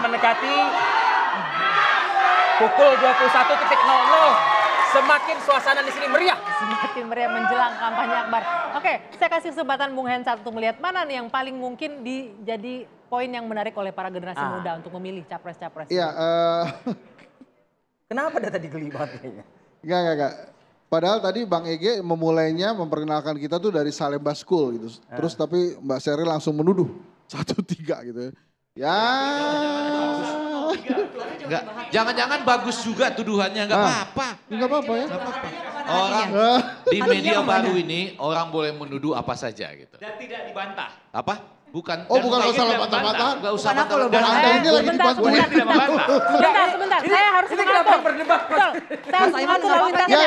mendekati pukul 21.00 semakin suasana di sini meriah. Semakin meriah menjelang kampanye Akbar. Oke, saya kasih kesempatan Bung Hensat untuk melihat mana nih yang paling mungkin dijadi jadi poin yang menarik oleh para generasi ah. muda untuk memilih capres-capres. Iya. Uh... Kenapa dah tadi geli banget kayaknya? Enggak, enggak, enggak. Padahal tadi Bang Ege memulainya memperkenalkan kita tuh dari Salemba School gitu. Ah. Terus uh. tapi Mbak Seri langsung menuduh satu tiga gitu ya. Ya. Enggak. Jangan-jangan bagus juga tuduhannya, enggak ah. apa-apa. Enggak apa-apa ya. Enggak apa-apa. Orang ya. di media baru ini orang boleh menuduh apa saja gitu. Dan tidak dibantah. Apa? Bukan. Oh, bukan usah lompat-lompatan. Enggak usah bantah-bantahan. Anda ini lagi dibantuin. Bukan Sebentar, sebentar. Saya harus ini kenapa berdebat? Betul. Saya harus mengatur lalu lintasnya.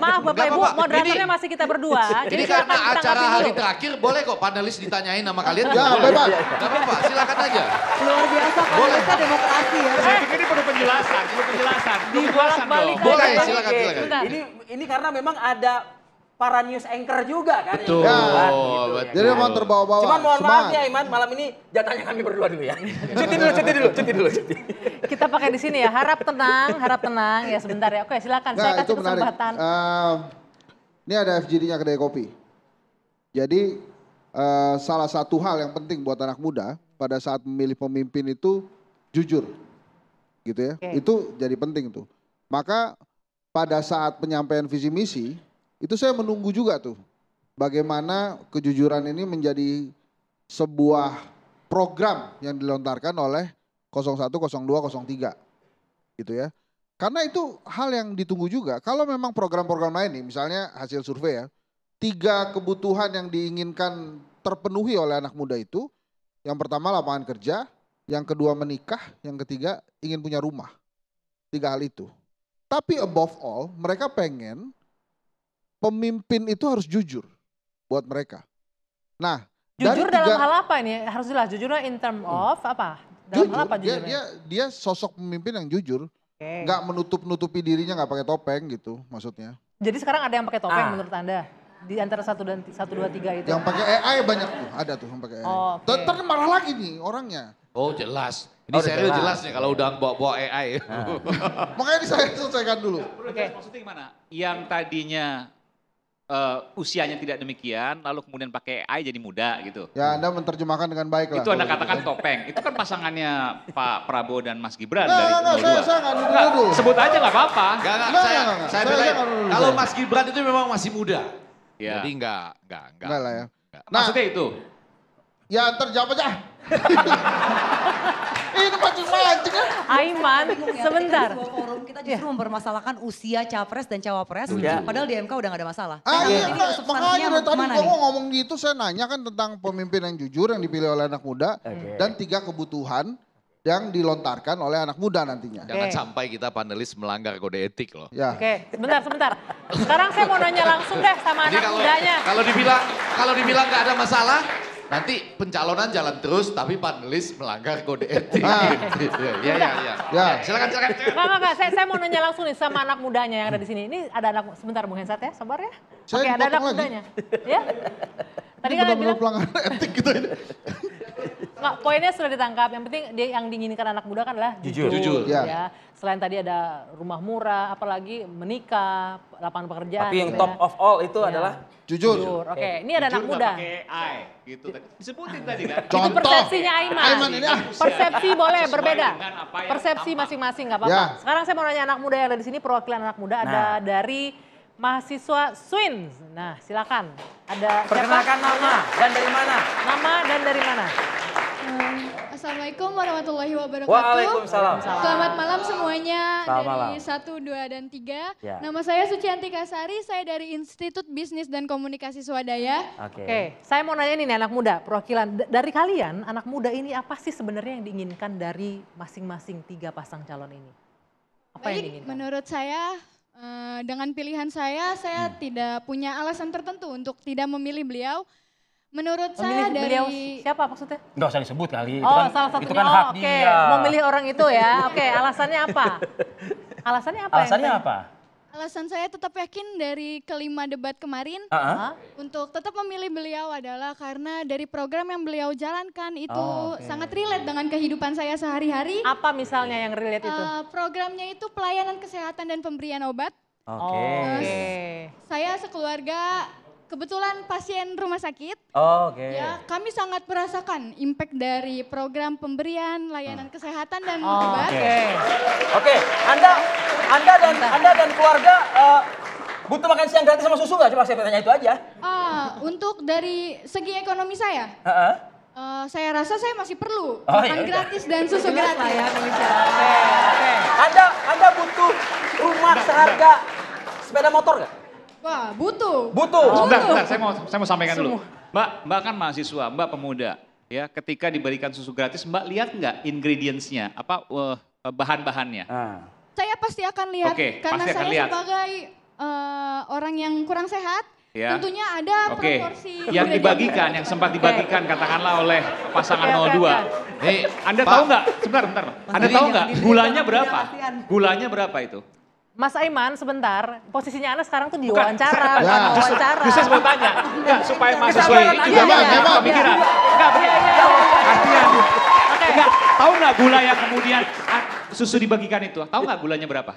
Maaf Bapak Ibu, moderatornya masih kita berdua. Jadi karena acara hari terakhir, boleh kok panelis ditanyain nama kalian. Ya, bebas. Enggak apa-apa, silakan aja. Luar biasa, kita demokrasi ya. Saya eh, pikir ini perlu penjelasan, perlu penjelasan. Dibolak-balik. Boleh, silakan, silakan. Ini ini karena memang ada para news anchor juga kan. Ya. Betul. Ya, kan? Gitu, betul. Ya, Jadi mau terbawa-bawa. Cuman mohon Semangat. maaf ya Iman, malam ini jatahnya kami berdua dulu ya. cuti dulu, cuti dulu, cuti dulu, cuti. Kita pakai di sini ya. Harap tenang, harap tenang ya sebentar ya. Oke, silakan nah, saya kasih kesempatan. Uh, ini ada FGD-nya kedai kopi. Jadi uh, salah satu hal yang penting buat anak muda pada saat memilih pemimpin itu jujur. Gitu ya. Okay. Itu jadi penting tuh. Maka pada saat penyampaian visi misi itu saya menunggu juga tuh bagaimana kejujuran ini menjadi sebuah program yang dilontarkan oleh 01, 02, 03 gitu ya. Karena itu hal yang ditunggu juga. Kalau memang program-program lain nih, misalnya hasil survei ya, tiga kebutuhan yang diinginkan terpenuhi oleh anak muda itu, yang pertama lapangan kerja, yang kedua menikah, yang ketiga ingin punya rumah. Tiga hal itu. Tapi above all, mereka pengen pemimpin itu harus jujur buat mereka. Nah, jujur dari dalam hal apa ini? Harus jelas jujurnya in term hmm. of apa? Dalam jujur, hal apa jujurnya? Dia, dia, dia sosok pemimpin yang jujur. Okay. Gak menutup-nutupi dirinya, gak pakai topeng gitu maksudnya. Jadi sekarang ada yang pakai topeng ah. menurut Anda? Di antara satu dan satu dua tiga itu. Yang pakai AI banyak tuh, ada tuh yang pakai AI. Oh, okay. marah lagi nih orangnya. Oh jelas. Ini oh, serius jelas. jelas kalau udah bawa-bawa AI. Nah. Makanya ini saya selesaikan dulu. Oke. Okay. Maksudnya gimana? Yang tadinya uh, usianya tidak demikian, lalu kemudian pakai AI jadi muda gitu. Ya Anda menerjemahkan dengan baik lah. Itu Anda katakan topeng. Itu kan pasangannya Pak Prabowo dan Mas Gibran nah, dari nah, nah, Saya, saya gak dulu. Sebut aja gak apa-apa. saya, kalau Mas Gibran itu memang masih muda. Ya. Jadi enggak, enggak, enggak. Enggak lah ya. Enggak. Nah, Maksudnya itu? Ya terjawab aja. itu mancing ya. Aiman, sebentar. forum kita justru iya. mempermasalahkan usia capres dan cawapres. Iya. Padahal di MK udah gak ada masalah. Ah, iya, makanya dari tadi kamu ngomong gitu saya nanya kan tentang pemimpin yang jujur yang dipilih oleh anak muda. Dan tiga kebutuhan yang dilontarkan oleh anak muda nantinya. Jangan okay. sampai kita panelis melanggar kode etik loh. Ya. Oke, okay. sebentar, sebentar. Sekarang saya mau nanya langsung deh sama Jadi anak kalau, mudanya. Kalau dibilang kalau dibilang nggak ada masalah, Nanti pencalonan jalan terus tapi panelis melanggar kode etik. Ah. Iya, iya, iya. iya. Ya. Silakan, silakan. Enggak, enggak, saya, saya mau nanya langsung nih sama anak mudanya yang ada di sini. Ini ada anak sebentar Bung Hensat ya, sabar ya. Saya Oke, ada anak lagi. mudanya. Ya. Tadi kan bilang pelanggaran etik gitu ini. Enggak, poinnya sudah ditangkap. Yang penting dia yang diinginkan anak muda kan adalah jujur. Jujur. jujur. ya. ya selain tadi ada rumah murah, apalagi menikah, lapangan pekerjaan. Tapi yang gitu top ya. of all itu ya. adalah jujur. Jujur. Oke, okay. ini ada anak muda. Pakai I, e? gitu. Disebutin tadi kan. Contoh. Itu persepsinya Aiman. Aiman ini persepsi boleh berbeda. Persepsi masing-masing nggak apa-apa. Ya. Sekarang saya mau nanya anak muda yang ada di sini perwakilan anak muda nah. ada dari mahasiswa Swin. Nah, silakan. Ada Perkenalkan siapa? nama dan dari mana? Nama dan dari mana? Eh, Assalamualaikum warahmatullahi wabarakatuh. Waalaikumsalam. Selamat malam semuanya Selamat dari 1, satu, dua, dan tiga. Ya. Nama saya Sucianti Kasari, saya dari Institut Bisnis dan Komunikasi Swadaya. Oke, okay. okay. saya mau nanya nih anak muda, perwakilan dari kalian anak muda ini apa sih sebenarnya yang diinginkan dari masing-masing tiga pasang calon ini? Apa Baik, yang diinginkan? Menurut saya eh, dengan pilihan saya, saya hmm. tidak punya alasan tertentu untuk tidak memilih beliau. Menurut memilih saya dari beliau siapa maksudnya? Enggak usah disebut kali. Oh, itu kan, salah satunya. Itu kan oh, hak okay. dia. Memilih orang itu ya. Oke, okay, alasannya apa? Alasannya apa? Alasannya apa? Alasan saya tetap yakin dari kelima debat kemarin uh -huh. untuk tetap memilih beliau adalah karena dari program yang beliau jalankan itu oh, okay. sangat relate dengan kehidupan saya sehari-hari. Apa misalnya yang relate itu? Uh, programnya itu pelayanan kesehatan dan pemberian obat. Oke. Okay. Okay. saya sekeluarga kebetulan pasien rumah sakit. Oh, Oke. Okay. Ya, kami sangat merasakan impact dari program pemberian layanan hmm. kesehatan dan oh, Oke. Okay. Oke, okay. Anda Anda dan Anda dan keluarga uh, butuh makan siang gratis sama susu nggak? cuma saya tanya itu aja. Uh, untuk dari segi ekonomi saya, uh -uh. Uh, saya rasa saya masih perlu oh, ya makan iya, gratis dan susu gratis. Ya, Oke, okay, okay. Anda Anda butuh rumah seharga sepeda motor gak? Wah, butuh. Butuh. Oh. Sebentar, sebentar, saya mau saya mau sampaikan Semua. dulu. Mbak, Mbak kan mahasiswa, Mbak pemuda. Ya, ketika diberikan susu gratis, Mbak lihat nggak ingredients-nya? Apa uh, bahan-bahannya? Ah. Saya pasti akan lihat okay, karena saya lihat. sebagai uh, orang yang kurang sehat, ya. tentunya ada okay. proporsi yang dibagikan yang sempat dibagikan okay. katakanlah oleh pasangan 02. Nih, Anda tahu nggak? Sebentar, bentar. Anda tahu nggak gulanya berapa? Gulanya berapa itu? Mas Aiman sebentar, posisinya Anda sekarang tuh di wawancara, bukan nah. wawancara. Bisa mau tanya, enggak, supaya Mas sesuai. Enggak, iya, iya. enggak, enggak. Iya, Pemikiran. Enggak, Artinya, enggak, tahu enggak gula yang kemudian ah, susu dibagikan itu, tahu nggak gulanya berapa?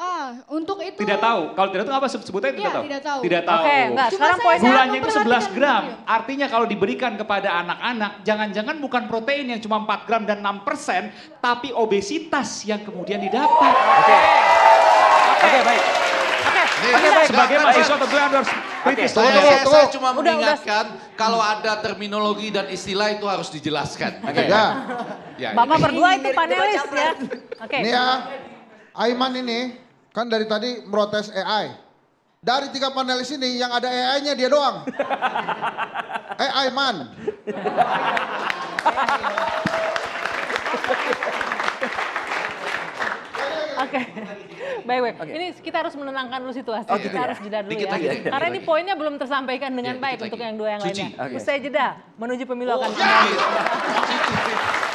Ah, untuk itu. Tidak tahu. Kalau tidak tahu apa sebutannya tidak, tidak tahu. tidak tahu. Tidak tahu. Oke, enggak. Sekarang poin gulanya itu 11 gram. Artinya kalau diberikan kepada anak-anak, jangan-jangan bukan protein yang cuma 4 gram dan 6 persen, tapi obesitas yang kemudian didapat. Oke. Oke baik. Oke, okay. okay, baik. Sebagai mahasiswa tentu Anda harus kritis. Okay. Tunggu, tunggu, Saya cuma udah, mengingatkan udah. kalau ada terminologi dan istilah itu harus dijelaskan. Oke. Okay. Ya. ya. ya. Bapak ya. berdua itu panelis ya. Oke. Okay. ya, Aiman ini kan dari tadi protes AI. Dari tiga panelis ini yang ada AI-nya dia doang. eh Aiman. Oke. Baik, baik. Okay. Ini kita harus menenangkan dulu situasi. Oh, gitu kita ya? harus jeda dulu Dikit ya. Lagi. Karena ini poinnya belum tersampaikan dengan ya, baik untuk lagi. yang dua yang Cuci. lainnya. Okay. Usai jeda menuju pemilu akan oh, kembali. Ya.